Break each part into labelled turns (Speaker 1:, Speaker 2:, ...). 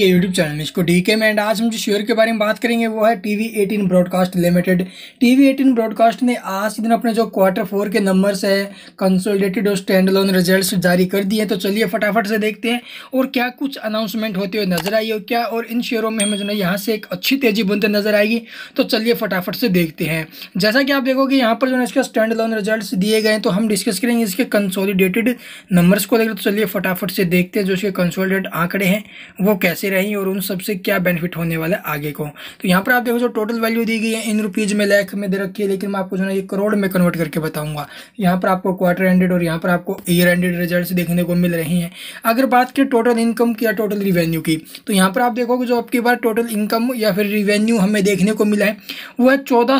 Speaker 1: के YouTube channel इसको D के में एंड आज हम जो शेयर के बारे में बात करेंगे वो है T V eighteen broadcast limited T V eighteen broadcast ने आज के दिन अपने जो क्वार्टर फोर के नंबर्स है कंसोलिडेटेड और स्टैंड लोन रिजल्ट जारी कर दिए तो चलिए फटाफट से देखते हैं और क्या कुछ अनाउंसमेंट होते हुए नजर आई हो क्या और इन शेयरों में हमें जो है यहाँ से एक अच्छी तेजी बनते नजर आएगी तो चलिए फटाफट से देखते हैं जैसा कि आप देखोगे यहाँ पर जो है इसका स्टैंड लोन रिजल्ट दिए गए तो हम डिस्कस करेंगे इसके कंसोलिडेटेड नंबर्स को लेकर तो चलिए फटाफट से देखते हैं जो इसके कंसोलिडेट आंकड़े हैं वो कैसे रही और उन सबसे क्या बेनिफिट होने वाला है आगे को तो यहाँ पर आप देखो जो टोटल वैल्यू दी गई है इन रुपीज़ में लैख में दे रखी है लेकिन मैं आपको जो ना ये करोड़ में कन्वर्ट करके बताऊंगा यहाँ पर आपको क्वार्टर एंडेड और यहाँ पर आपको ईयर एंडेड रिजल्ट देखने को मिल रही हैं अगर बात करें टोटल इनकम की या टोटल रिवेन्यू की तो यहाँ पर आप देखोगे जो आपकी बार टोटल इनकम या फिर रिवेन्यू हमें देखने को मिला है वो है चौदह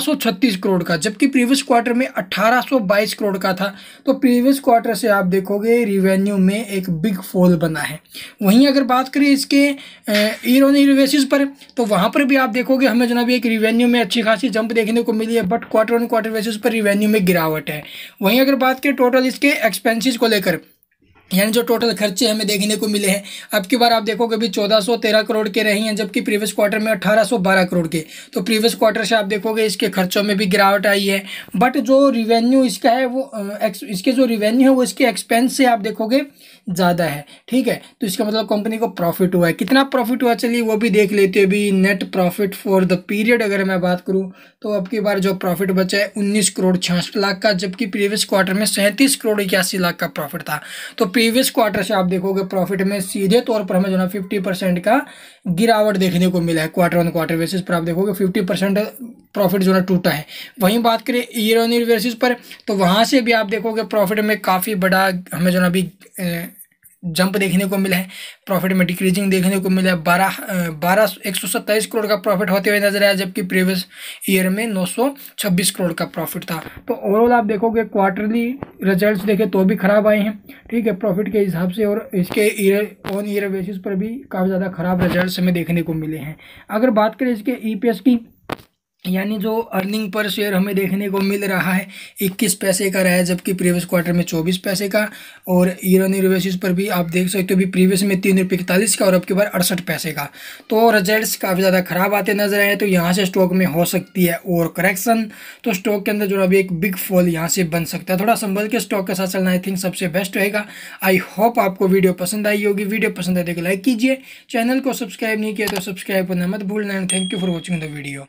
Speaker 1: करोड़ का जबकि प्रीवियस क्वार्टर में अट्ठारह करोड़ का था तो प्रीवियस क्वार्टर से आप देखोगे रिवेन्यू में एक बिग फॉल बना है वहीं अगर बात करें इसके इन ऑन पर तो वहाँ पर भी आप देखोगे हमें जनाब एक रिवेन्यू में अच्छी खासी जंप देखने को मिली है but quarter on quarter basis पर रिवेन्यू में गिरावट है वहीं अगर बात करें टोटल इसके एक्सपेंसिस को लेकर यानी जो टोटल खर्चे हमें देखने को मिले हैं अब की बार आप देखोगे सौ 1413 करोड़ के रहे हैं जबकि प्रीवियस क्वार्टर में 1812 करोड़ के तो प्रीवियस क्वार्टर से आप देखोगे इसके खर्चों में भी गिरावट आई है बट जो रिवेन्यू इसका है वो इसके जो रिवेन्यू है वो इसके एक्सपेंस से आप देखोगे ज़्यादा है ठीक है तो इसका मतलब कंपनी को प्रॉफिट हुआ है कितना प्रॉफिट हुआ चलिए वो भी देख लेते अभी net profit for the period अगर मैं बात करूँ तो अब की बार जो प्रॉफिट बचा है उन्नीस करोड़ छियासठ लाख का जबकि प्रीवियस क्वार्टर में सैंतीस करोड़ इक्यासी लाख का प्रॉफिट था तो प्रीवियस क्वार्टर से आप देखोगे प्रॉफिट में सीधे तौर पर हमें जो ना फिफ्टी परसेंट का गिरावट देखने को मिला है क्वार्टर ऑन क्वार्टर बेसिस पर आप देखोगे फिफ्टी परसेंट प्रॉफिट जो है टूटा है वहीं बात करें ईयर ऑन ईयर बेसिस पर तो वहाँ से भी आप देखोगे प्रॉफिट में काफ़ी बड़ा हमें जो ना अभी जंप देखने को मिला है प्रॉफिट में डिक्रीजिंग देखने को मिला है बारह बारह एक सौ सत्ताईस करोड़ का प्रॉफिट होते हुए नजर आया जबकि प्रीवियस ईयर में नौ सौ छब्बीस करोड़ का प्रॉफिट था तो ओवरऑल आप देखोगे क्वार्टरली रिजल्ट्स देखे तो भी खराब आए हैं ठीक है प्रॉफिट के हिसाब से और इसके ईयर ऑन ईयर बेसिस पर भी काफ़ी ज़्यादा खराब रिजल्ट हमें देखने को मिले हैं अगर बात करें इसके ई e की यानी जो अर्निंग पर शेयर हमें देखने को मिल रहा है इक्कीस पैसे का रहा है जबकि प्रीवियस क्वार्टर में चौबीस पैसे का और ईर ऑन बेसिस पर भी आप देख सकते हो भी प्रीवियस में तीन रुपये इकतालीस का और अब के बार अड़सठ पैसे का तो रिजल्ट्स काफ़ी ज़्यादा ख़राब आते नजर आए तो यहाँ से स्टॉक में हो सकती है और करेक्शन तो स्टॉक के अंदर जो अभी एक बिग फॉल यहाँ से बन सकता है थोड़ा संभल के स्टॉक के साथ चलना आई थिंक सबसे बेस्ट रहेगा आई होप आपको वीडियो पसंद आई होगी वीडियो पसंद आए तो लाइक कीजिए चैनल को सब्सक्राइब नहीं किया तो सब्सक्राइब करना मत भूलना thank you for watching the video